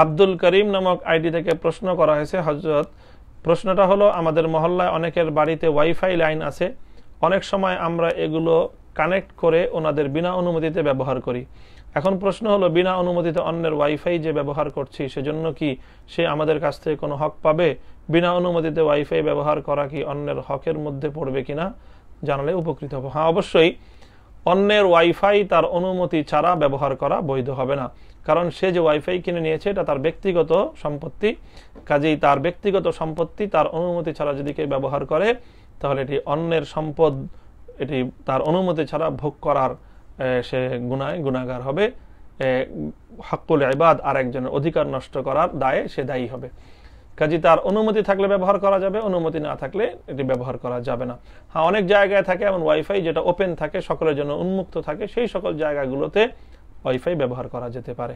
আব্দুল করিম নামক আইডি থেকে প্রশ্ন করা হয়েছে হজরত প্রশ্নটা হলো আমাদের মহল্লায় অনেকের বাড়িতে ওয়াইফাই লাইন আছে অনেক সময় আমরা এগুলো কানেক্ট করে ওনাদের বিনা অনুমতিতে ব্যবহার করি এখন প্রশ্ন হলো বিনা অনুমতিতে অন্যের ওয়াইফাই যে ব্যবহার করছি সেজন্য কি সে আমাদের কাছ থেকে কোনো হক পাবে বিনা অনুমতিতে ওয়াইফাই ব্যবহার করা কি অন্যের হকের মধ্যে পড়বে কিনা জানালে উপকৃত হব হ্যাঁ অবশ্যই অন্যের ওয়াইফাই তার অনুমতি ছাড়া ব্যবহার করা বৈধ হবে না কারণ সে যে ওয়াইফাই কিনে নিয়েছে এটা তার ব্যক্তিগত সম্পত্তি কাজেই তার ব্যক্তিগত সম্পত্তি তার অনুমতি ছাড়া যদি কেউ ব্যবহার করে তাহলে এটি অন্যের সম্পদ এটি তার অনুমতি ছাড়া ভোগ করার সে গুণায় গুণাগার হবে হাক্কুল আইবাদ আর একজনের অধিকার নষ্ট করার দায়ে সে দায়ী হবে কাজে তার অনুমতি থাকলে ব্যবহার করা যাবে অনুমতি না থাকলে এটি ব্যবহার করা যাবে না হ্যাঁ অনেক জায়গায় থাকে এমন ওয়াইফাই যেটা ওপেন থাকে সকলের জন্য উন্মুক্ত থাকে সেই সকল জায়গাগুলোতে ওয়াইফাই ব্যবহার করা যেতে পারে